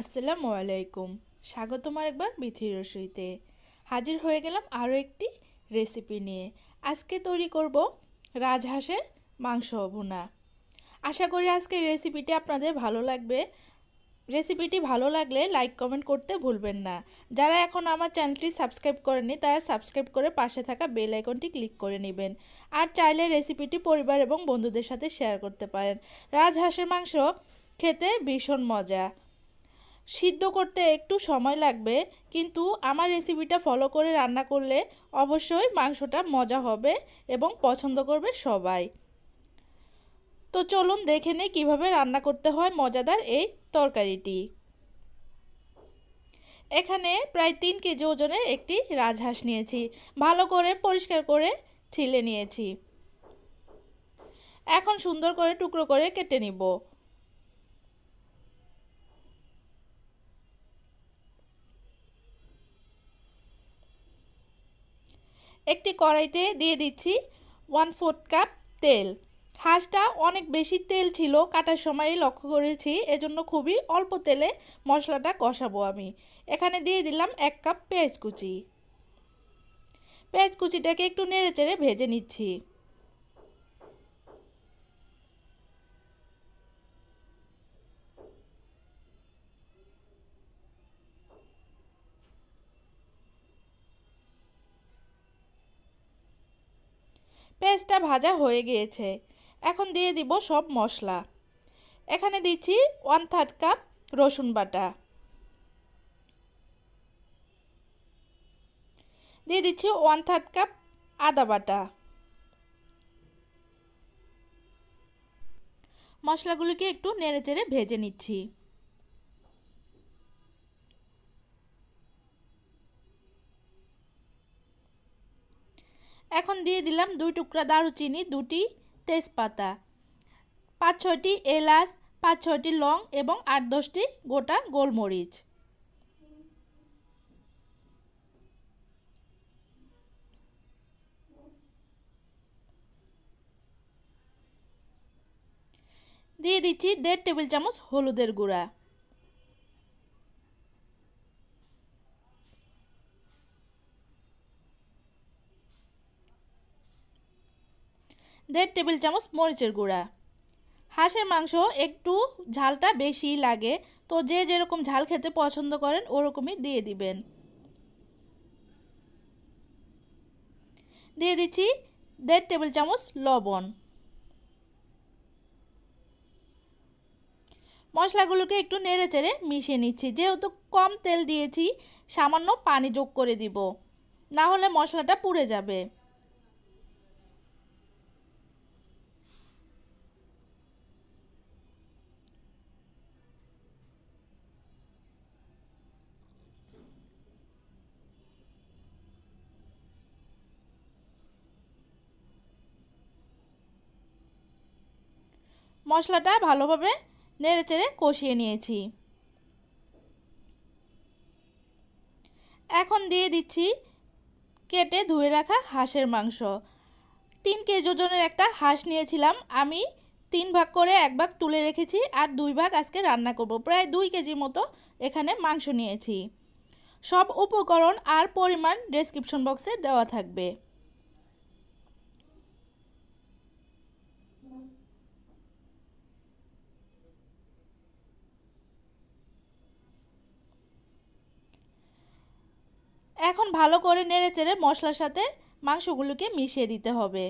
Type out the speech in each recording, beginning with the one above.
আসসালামু আলাইকুম স্বাগতম আরেকবার বিথি রসইতে হাজির হয়ে গেলাম আরও একটি রেসিপি নিয়ে আজকে তৈরি করব রাজহাঁসের মাংস ভুনা আশা করি আজকে রেসিপিটি আপনাদের ভালো লাগবে রেসিপিটি ভালো লাগলে লাইক কমেন্ট করতে ভুলবেন না যারা এখন আমার চ্যানেলটি সাবস্ক্রাইব করেনি তারা সাবস্ক্রাইব করে পাশে থাকা বেল আইকনটি ক্লিক করে নেবেন আর চাইলে রেসিপিটি পরিবার এবং বন্ধুদের সাথে শেয়ার করতে পারেন রাজহাঁসের মাংস খেতে ভীষণ মজা সিদ্ধ করতে একটু সময় লাগবে কিন্তু আমার রেসিপিটা ফলো করে রান্না করলে অবশ্যই মাংসটা মজা হবে এবং পছন্দ করবে সবাই তো চলুন দেখে নিই কীভাবে রান্না করতে হয় মজাদার এই তরকারিটি এখানে প্রায় তিন কেজি ওজনের একটি রাজহাঁস নিয়েছি ভালো করে পরিষ্কার করে ছিলে নিয়েছি এখন সুন্দর করে টুকরো করে কেটে নিব একটি কড়াইতে দিয়ে দিচ্ছি ওয়ান ফোর্থ কাপ তেল হাঁসটা অনেক বেশি তেল ছিল কাটার সময় লক্ষ্য করেছি এজন্য খুবই অল্প তেলে মশলাটা কষাবো আমি এখানে দিয়ে দিলাম এক কাপ পেঁয়াজ কুচি পেঁয়াজ কুচিটাকে একটু নেড়ে চেড়ে ভেজে নিচ্ছি পেস্টটা ভাজা হয়ে গিয়েছে এখন দিয়ে দিব সব মশলা এখানে দিচ্ছি ওয়ান থার্ড কাপ রসুন বাটা দিয়ে দিচ্ছি ওয়ান থার্ড কাপ আদা বাটা মশলাগুলোকে একটু নেড়ে চেড়ে ভেজে নিচ্ছি এখন দিয়ে দিলাম দুই টুকরা দারুচিনি দুটি তেজপাতা পাঁচ ছয়টি এলাচ পাঁচ ছয়টি লং এবং আট দশটি গোটা গোলমরিচ দিয়ে দিচ্ছি দেড় টেবিল চামচ হলুদের গুঁড়া দেড় টেবিল চামচ মরিচের গুঁড়া হাঁসের মাংস একটু ঝালটা বেশি লাগে তো যে যেরকম ঝাল খেতে পছন্দ করেন ওরকমই দিয়ে দিবেন দিয়ে দিচ্ছি দেড় টেবিল চামচ লবণ মশলাগুলোকে একটু নেড়ে চেড়ে মিশিয়ে নিচ্ছি যেহেতু কম তেল দিয়েছি সামান্য পানি যোগ করে দিব না হলে মশলাটা পুড়ে যাবে মশলাটা ভালোভাবে নেড়েচেড়ে কষিয়ে নিয়েছি এখন দিয়ে দিচ্ছি কেটে ধুয়ে রাখা হাঁসের মাংস তিন কেজি ওজনের একটা হাঁস নিয়েছিলাম আমি তিন ভাগ করে এক ভাগ তুলে রেখেছি আর দুই ভাগ আজকে রান্না করব প্রায় দুই কেজি মতো এখানে মাংস নিয়েছি সব উপকরণ আর পরিমাণ ডেসক্রিপশন বক্সে দেওয়া থাকবে এখন ভালো করে নেড়ে চেড়ে মশলার সাথে মাংসগুলোকে মিশিয়ে দিতে হবে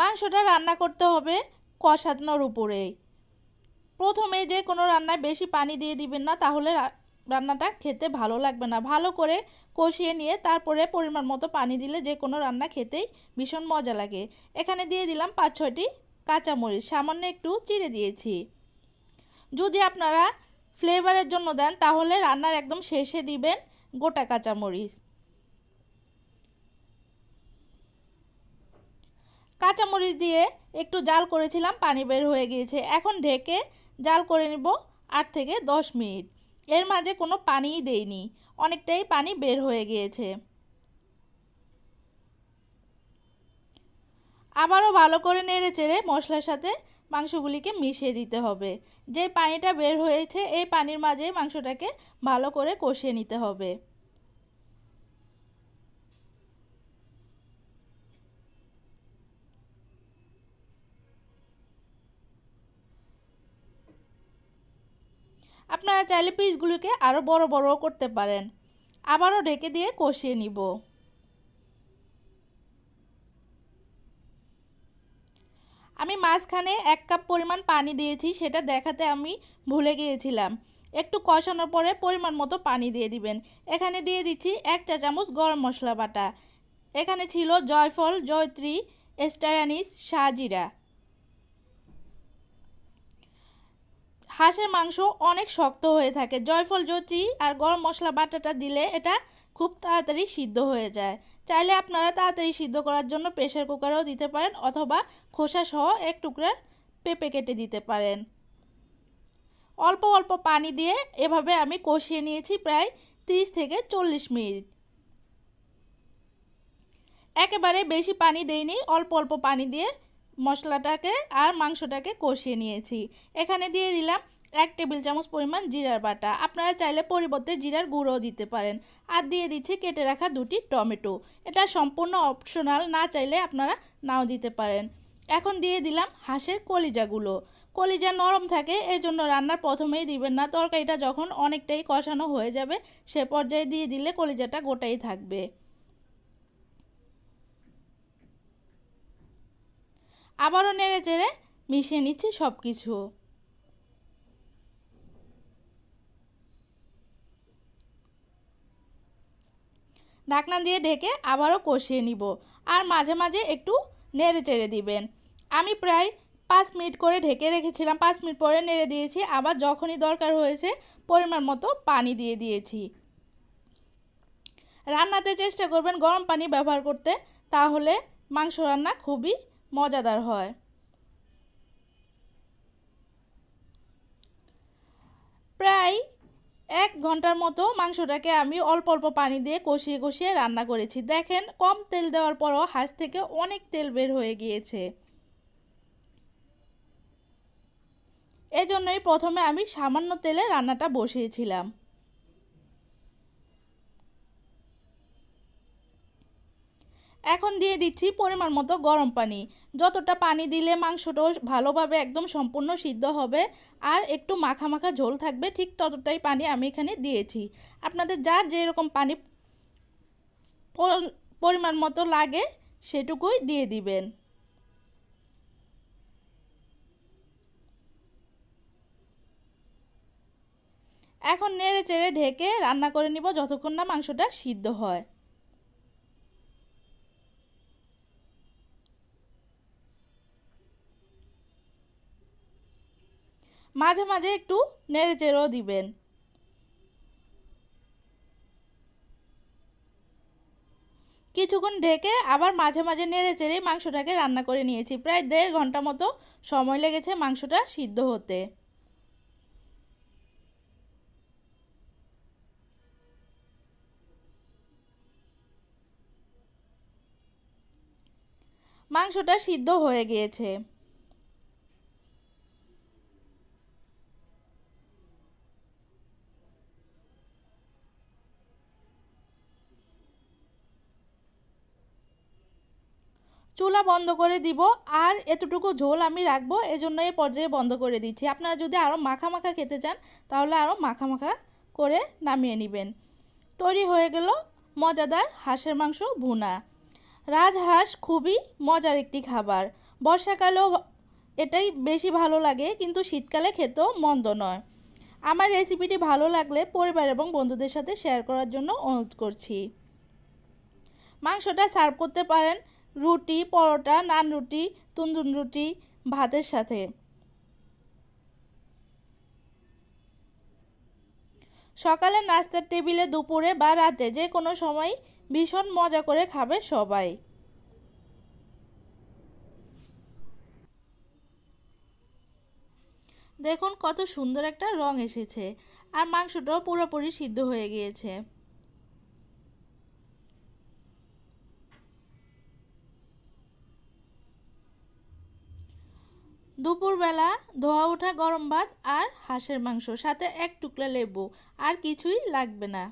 মাংসটা রান্না করতে হবে কষানোর উপরেই প্রথমে যে কোনো রান্নায় বেশি পানি দিয়ে দিবেন না তাহলে রান্নাটা খেতে ভালো লাগবে না ভালো করে কষিয়ে নিয়ে তারপরে পরিমাণ মতো পানি দিলে যে কোনো রান্না খেতেই ভীষণ মজা লাগে এখানে দিয়ে দিলাম পাঁচ ছয়টি কাঁচামরিচ সামান্য একটু চিড়ে দিয়েছি যদি আপনারা ফ্লেভারের জন্য দেন তাহলে রান্নার একদম শেষে দিবেন গোটা কাঁচামরিচ কাঁচামরিচ দিয়ে একটু জাল করেছিলাম পানি বের হয়ে গিয়েছে এখন ঢেকে জাল করে নিব আট থেকে দশ মিনিট এর মাঝে কোনো পানিই দেইনি অনেকটাই পানি বের হয়ে গিয়েছে আবারও ভালো করে নেড়ে চেড়ে মশলার সাথে মাংসগুলিকে মিশিয়ে দিতে হবে যে পানিটা বের হয়েছে এই পানির মাঝে মাংসটাকে ভালো করে কষিয়ে নিতে হবে আপনারা চাইলে পিসগুলোকে আরও বড় বড় করতে পারেন আবারও ঢেকে দিয়ে কষিয়ে নিব আমি মাঝখানে এক কাপ পরিমাণ পানি দিয়েছি সেটা দেখাতে আমি ভুলে গিয়েছিলাম একটু কষানোর পরে পরিমাণ মতো পানি দিয়ে দিবেন এখানে দিয়ে দিচ্ছি এক চা চামচ গরম মশলা বাটা এখানে ছিল জয়ফল জয়ত্রী এস্টারানিস শাহজিরা হাঁসের মাংস অনেক শক্ত হয়ে থাকে জয়ফল জচি আর গরম মশলা বাটাটা দিলে এটা খুব তাড়াতাড়ি সিদ্ধ হয়ে যায় চাইলে আপনারা তাড়াতাড়ি সিদ্ধ করার জন্য প্রেশার কুকারেও দিতে পারেন অথবা খোসা সহ এক টুকরা পেঁপে কেটে দিতে পারেন অল্প অল্প পানি দিয়ে এভাবে আমি কষিয়ে নিয়েছি প্রায় ত্রিশ থেকে চল্লিশ মিনিট একেবারে বেশি পানি দেইনি অল্প অল্প পানি দিয়ে মশলাটাকে আর মাংসটাকে কষিয়ে নিয়েছি এখানে দিয়ে দিলাম এক টেবিল চামচ পরিমাণ জিরার বাটা আপনারা চাইলে পরিবর্তে জিরার গুঁড়ো দিতে পারেন আর দিয়ে দিচ্ছি কেটে রাখা দুটি টমেটো এটা সম্পূর্ণ অপশনাল না চাইলে আপনারা নাও দিতে পারেন এখন দিয়ে দিলাম হাঁসের কলিজাগুলো কলিজা নরম থাকে এই জন্য রান্নার প্রথমেই দিবেন না তরকারিটা যখন অনেকটাই কষানো হয়ে যাবে সে পর্যায়ে দিয়ে দিলে কলিজাটা গোটাই থাকবে আবারও নেড়ে চেড়ে মিশিয়ে নিচ্ছি সব কিছু ঢাকনা দিয়ে ঢেকে আবারও কষিয়ে নিব আর মাঝে মাঝে একটু নেড়ে চেড়ে দিবেন আমি প্রায় পাঁচ মিনিট করে ঢেকে রেখেছিলাম পাঁচ মিনিট পরে নেড়ে দিয়েছি আবার যখনই দরকার হয়েছে পরিমাণ মতো পানি দিয়ে দিয়েছি রান্নাতে চেষ্টা করবেন গরম পানি ব্যবহার করতে তাহলে মাংস রান্না খুবই মজাদার হয় প্রায় এক ঘন্টার মতো মাংসটাকে আমি অল্প অল্প পানি দিয়ে কষিয়ে কষিয়ে রান্না করেছি দেখেন কম তেল দেওয়ার পরও হাঁস থেকে অনেক তেল বের হয়ে গিয়েছে এজন্যই প্রথমে আমি সামান্য তেলে রান্নাটা বসিয়েছিলাম এখন দিয়ে দিচ্ছি পরিমাণ মতো গরম পানি যতটা পানি দিলে মাংসটাও ভালোভাবে একদম সম্পূর্ণ সিদ্ধ হবে আর একটু মাখা মাখা ঝোল থাকবে ঠিক ততটাই পানি আমি এখানে দিয়েছি আপনাদের যার যেরকম পানি পরিমাণ মতো লাগে সেটুকুই দিয়ে দিবেন এখন নেড়ে চেড়ে ঢেকে রান্না করে নিব যতক্ষণ না মাংসটা সিদ্ধ হয় মাঝে মাঝে একটু নেড়ে চেড়েও দিবেন কিছুক্ষণ ঢেকে আবার মাঝে মাঝে নেড়ে চেড়ে মাংসটাকে রান্না করে নিয়েছি প্রায় দেড় ঘন্টা মতো সময় লেগেছে মাংসটা সিদ্ধ হতে মাংসটা সিদ্ধ হয়ে গিয়েছে চুলা বন্ধ করে দিব আর এতটুকু ঝোল আমি রাখবো এই জন্য এই পর্যায়ে বন্ধ করে দিচ্ছি আপনারা যদি আরও মাখা মাখা খেতে চান তাহলে আরও মাখা মাখা করে নামিয়ে নেবেন তৈরি হয়ে গেল মজাদার হাঁসের মাংস ভুনা রাজহাঁস খুবই মজার একটি খাবার বর্ষাকালেও এটাই বেশি ভালো লাগে কিন্তু শীতকালে খেতেও মন্দ নয় আমার রেসিপিটি ভালো লাগলে পরিবার এবং বন্ধুদের সাথে শেয়ার করার জন্য অনুরোধ করছি মাংসটা সার্ভ করতে পারেন রুটি পরোটা নান রুটি তুন্দুন রুটি ভাতের সাথে সকালে নাস্তার টেবিলে দুপুরে বা রাতে যে কোনো সময় ভীষণ মজা করে খাবে সবাই দেখুন কত সুন্দর একটা রং এসেছে আর মাংসটাও পুরোপুরি সিদ্ধ হয়ে গিয়েছে দুপুরবেলা ধোয়া ওঠা গরম ভাত আর হাঁসের মাংস সাথে এক টুকরা লেবু আর কিছুই লাগবে না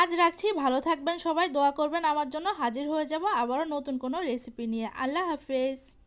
আজ রাখছি ভালো থাকবেন সবাই দোয়া করবেন আমার জন্য হাজির হয়ে যাব আবারও নতুন কোনো রেসিপি নিয়ে আল্লাহ হাফেজ